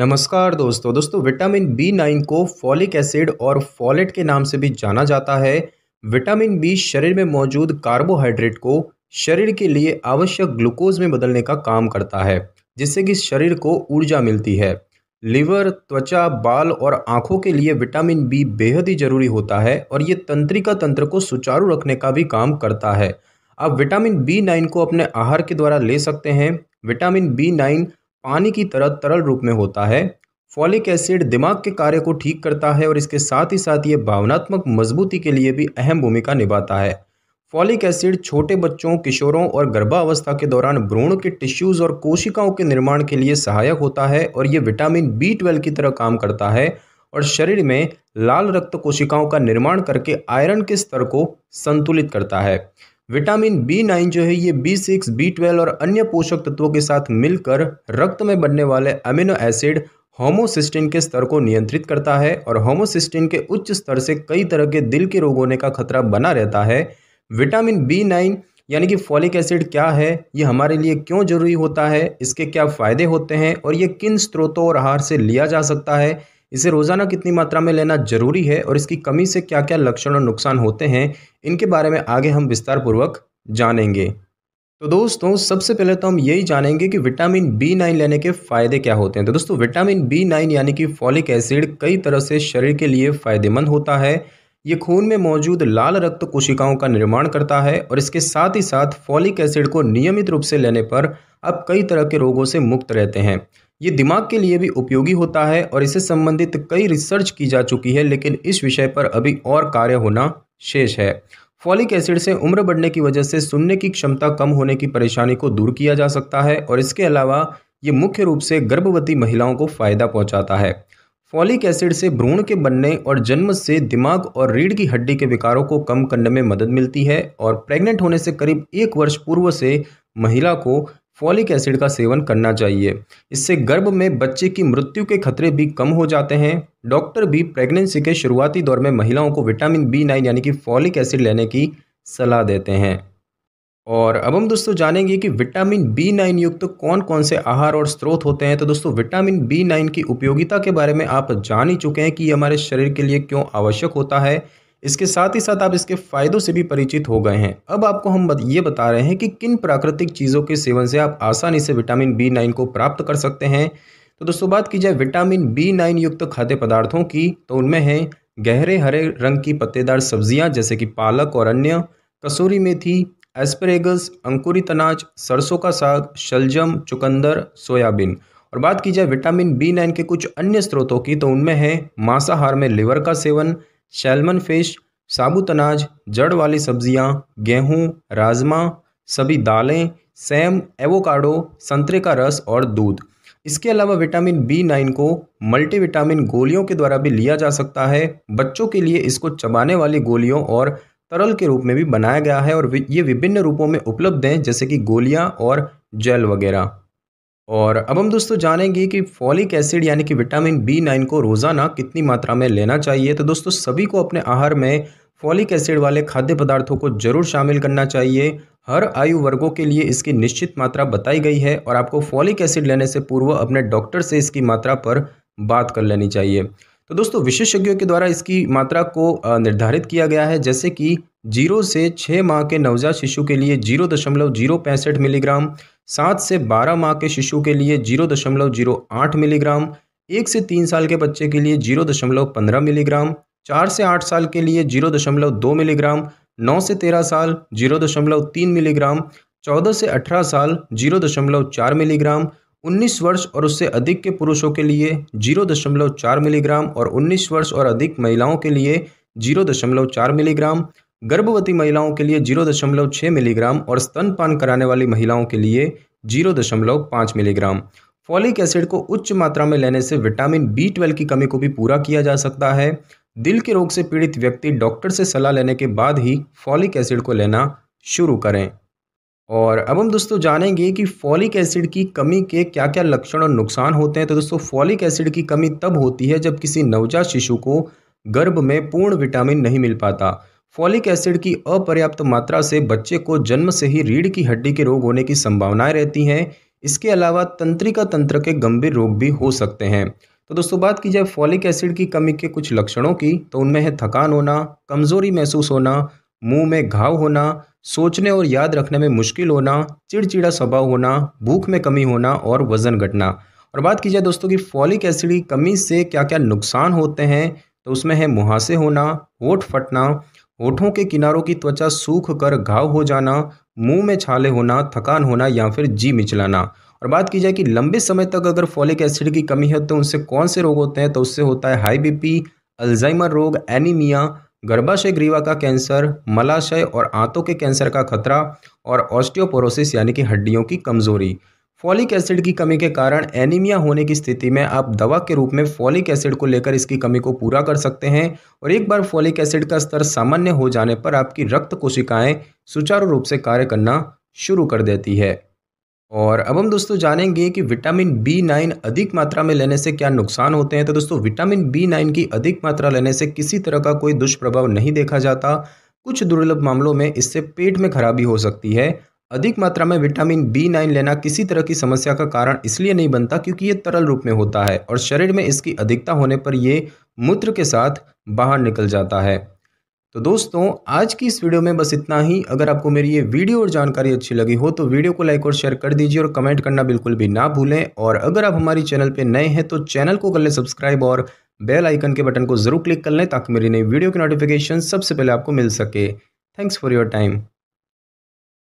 नमस्कार दोस्तों दोस्तों विटामिन बी नाइन को फॉलिक एसिड और फॉलेट के नाम से भी जाना जाता है विटामिन बी शरीर में मौजूद कार्बोहाइड्रेट को शरीर के लिए आवश्यक ग्लूकोज में बदलने का काम करता है जिससे कि शरीर को ऊर्जा मिलती है लीवर त्वचा बाल और आँखों के लिए विटामिन बी बेहद ही जरूरी होता है और ये तंत्रिका तंत्र को सुचारू रखने का भी काम करता है आप विटामिन बी नाइन को अपने आहार के द्वारा ले सकते हैं विटामिन बी नाइन पानी की तरह तरल रूप में होता है फॉलिक एसिड दिमाग के कार्य को ठीक करता है और इसके साथ ही साथ ये भावनात्मक मजबूती के लिए भी अहम भूमिका निभाता है फॉलिक एसिड छोटे बच्चों किशोरों और गर्भावस्था के दौरान भ्रूण के टिश्यूज और कोशिकाओं के निर्माण के लिए सहायक होता है और ये विटामिन बी ट्वेल्व की तरह काम करता है और शरीर में लाल रक्त कोशिकाओं का निर्माण करके आयरन के स्तर को संतुलित करता है विटामिन बी नाइन जो है ये बी सिक्स बी ट्वेल्व और अन्य पोषक तत्वों के साथ मिलकर रक्त में बनने वाले अमीनो एसिड होमोसिस्टिन के स्तर को नियंत्रित करता है और होमोसिस्टिन के उच्च स्तर से कई तरह के दिल के रोग होने का खतरा बना रहता है विटामिन बी नाइन यानी कि फॉलिक एसिड क्या है ये हमारे लिए क्यों जरूरी होता है इसके क्या फ़ायदे होते हैं और ये किन स्रोतों और आहार से लिया जा सकता है इसे रोज़ाना कितनी मात्रा में लेना जरूरी है और इसकी कमी से क्या क्या लक्षण और नुकसान होते हैं इनके बारे में आगे हम विस्तारपूर्वक जानेंगे तो दोस्तों सबसे पहले तो हम यही जानेंगे कि विटामिन बी नाइन लेने के फ़ायदे क्या होते हैं तो दोस्तों विटामिन बी नाइन यानी कि फॉलिक एसिड कई तरह से शरीर के लिए फ़ायदेमंद होता है ये खून में मौजूद लाल रक्त कोशिकाओं का निर्माण करता है और इसके साथ ही साथ फॉलिक एसिड को नियमित रूप से लेने पर आप कई तरह के रोगों से मुक्त रहते हैं ये दिमाग के लिए भी उपयोगी होता है और इससे संबंधित कई रिसर्च की जा चुकी है लेकिन इस विषय पर अभी और कार्य होना शेष है फॉलिक एसिड से उम्र बढ़ने की वजह से सुनने की क्षमता कम होने की परेशानी को दूर किया जा सकता है और इसके अलावा ये मुख्य रूप से गर्भवती महिलाओं को फ़ायदा पहुंचाता है फॉलिक एसिड से भ्रूण के बनने और जन्म से दिमाग और रीढ़ की हड्डी के विकारों को कम करने में मदद मिलती है और प्रेग्नेंट होने से करीब एक वर्ष पूर्व से महिला को फॉलिक एसिड का सेवन करना चाहिए इससे गर्भ में बच्चे की मृत्यु के खतरे भी कम हो जाते हैं डॉक्टर भी प्रेगनेंसी के शुरुआती दौर में महिलाओं को विटामिन बी नाइन यानी कि फॉलिक एसिड लेने की सलाह देते हैं और अब हम दोस्तों जानेंगे कि विटामिन बी नाइन युक्त तो कौन कौन से आहार और स्रोत होते हैं तो दोस्तों विटामिन बी नाइन की उपयोगिता के बारे में आप जान ही चुके हैं कि ये हमारे शरीर के लिए क्यों आवश्यक होता है इसके साथ ही साथ आप इसके फ़ायदों से भी परिचित हो गए हैं अब आपको हम ये बता रहे हैं कि किन प्राकृतिक चीज़ों के सेवन से आप आसानी से विटामिन बी नाइन को प्राप्त कर सकते हैं तो दोस्तों बात की जाए विटामिन बी नाइन युक्त खाद्य पदार्थों की तो उनमें हैं गहरे हरे रंग की पत्तेदार सब्जियां जैसे कि पालक और अन्य कसूरी मेथी एस्परेगस अंकुरित अनाज सरसों का साग शलजम चुकंदर सोयाबीन और बात की जाए विटामिन बी नाइन के कुछ अन्य स्रोतों की तो उनमें है मांसाहार में लिवर का सेवन सैलमन फिश साबुत अनाज जड़ वाली सब्जियां गेहूं राजमा सभी दालें सेम एवोकाडो संतरे का रस और दूध इसके अलावा विटामिन बी नाइन को मल्टीविटामिन गोलियों के द्वारा भी लिया जा सकता है बच्चों के लिए इसको चबाने वाली गोलियों और तरल के रूप में भी बनाया गया है और ये विभिन्न रूपों में उपलब्ध हैं जैसे कि गोलियां और जेल वगैरह और अब हम दोस्तों जानेंगे कि फॉलिक एसिड यानी कि विटामिन बी नाइन को रोज़ाना कितनी मात्रा में लेना चाहिए तो दोस्तों सभी को अपने आहार में फॉलिक एसिड वाले खाद्य पदार्थों को जरूर शामिल करना चाहिए हर आयु वर्गों के लिए इसकी निश्चित मात्रा बताई गई है और आपको फॉलिक एसिड लेने से पूर्व अपने डॉक्टर से इसकी मात्रा पर बात कर लेनी चाहिए तो दोस्तों विशेषज्ञों के द्वारा इसकी मात्रा को निर्धारित किया गया है जैसे कि जीरो से छः माह के नवजात शिशु के लिए जीरो दशमलव जीरो पैंसठ मिलीग्राम सात से बारह माह के शिशु के लिए जीरो दशमलव जीरो आठ मिलीग्राम एक से तीन साल के बच्चे के लिए जीरो दशमलव पंद्रह मिलीग्राम चार से आठ साल के लिए जीरो दशमलव दो मिलीग्राम नौ से तेरह साल जीरो दशमलव तीन मिलीग्राम चौदह से अठारह साल जीरो दशमलव चार मिलीग्राम उन्नीस वर्ष और उससे अधिक के पुरुषों के लिए जीरो दशमलव चार मिलीग्राम और उन्नीस वर्ष और अधिक महिलाओं के लिए जीरो दशमलव चार मिलीग्राम गर्भवती महिलाओं के लिए जीरो दशमलव छः मिलीग्राम और स्तनपान कराने वाली महिलाओं के लिए जीरो दशमलव पाँच मिलीग्राम फॉलिक एसिड को उच्च मात्रा में लेने से विटामिन बी ट्वेल्व की कमी को भी पूरा किया जा सकता है दिल के रोग से पीड़ित व्यक्ति डॉक्टर से सलाह लेने के बाद ही फॉलिक एसिड को लेना शुरू करें और अब हम दोस्तों जानेंगे कि फॉलिक एसिड की कमी के क्या क्या लक्षण और नुकसान होते हैं तो दोस्तों फॉलिक एसिड की कमी तब होती है जब किसी नवजात शिशु को गर्भ में पूर्ण विटामिन नहीं मिल पाता फॉलिक एसिड की अपर्याप्त मात्रा से बच्चे को जन्म से ही रीढ़ की हड्डी के रोग होने की संभावनाएं रहती हैं इसके अलावा तंत्रिका तंत्र के गंभीर रोग भी हो सकते हैं तो दोस्तों बात की जाए फॉलिक एसिड की कमी के कुछ लक्षणों की तो उनमें है थकान होना कमजोरी महसूस होना मुंह में घाव होना सोचने और याद रखने में मुश्किल होना चिड़चिड़ा स्वभाव होना भूख में कमी होना और वजन घटना और बात की जाए दोस्तों की फॉलिक एसिड की कमी से क्या क्या नुकसान होते हैं तो उसमें है मुहासे होना होठ फटना होठों के किनारों की त्वचा सूख कर घाव हो जाना मुंह में छाले होना थकान होना या फिर जी मिचलाना और बात की जाए कि लंबे समय तक अगर फॉलिक एसिड की कमी है तो उनसे कौन से रोग होते हैं तो उससे होता है हाई बीपी अल्जाइमर रोग एनीमिया गर्भाशय ग्रीवा का कैंसर मलाशय और आंतों के कैंसर का खतरा और ऑस्टियोपोरोसिस यानी कि हड्डियों की कमजोरी फॉलिक एसिड की कमी के कारण एनीमिया होने की स्थिति में आप दवा के रूप में फॉलिक एसिड को लेकर इसकी कमी को पूरा कर सकते हैं और एक बार फॉलिक एसिड का स्तर सामान्य हो जाने पर आपकी रक्त कोशिकाएं सुचारू रूप से कार्य करना शुरू कर देती है और अब हम दोस्तों जानेंगे कि विटामिन बी नाइन अधिक मात्रा में लेने से क्या नुकसान होते हैं तो दोस्तों विटामिन बी नाइन की अधिक मात्रा लेने से किसी तरह का कोई दुष्प्रभाव नहीं देखा जाता कुछ दुर्लभ मामलों में इससे पेट में खराबी हो सकती है अधिक मात्रा में विटामिन बी नाइन लेना किसी तरह की समस्या का कारण इसलिए नहीं बनता क्योंकि ये तरल रूप में होता है और शरीर में इसकी अधिकता होने पर ये मूत्र के साथ बाहर निकल जाता है तो दोस्तों आज की इस वीडियो में बस इतना ही अगर आपको मेरी ये वीडियो और जानकारी अच्छी लगी हो तो वीडियो को लाइक और शेयर कर दीजिए और कमेंट करना बिल्कुल भी ना भूलें और अगर आप हमारी चैनल पर नए हैं तो चैनल को कर लें सब्सक्राइब और बेल आइकन के बटन को जरूर क्लिक कर लें ताकि मेरी नई वीडियो की नोटिफिकेशन सबसे पहले आपको मिल सके थैंक्स फॉर योर टाइम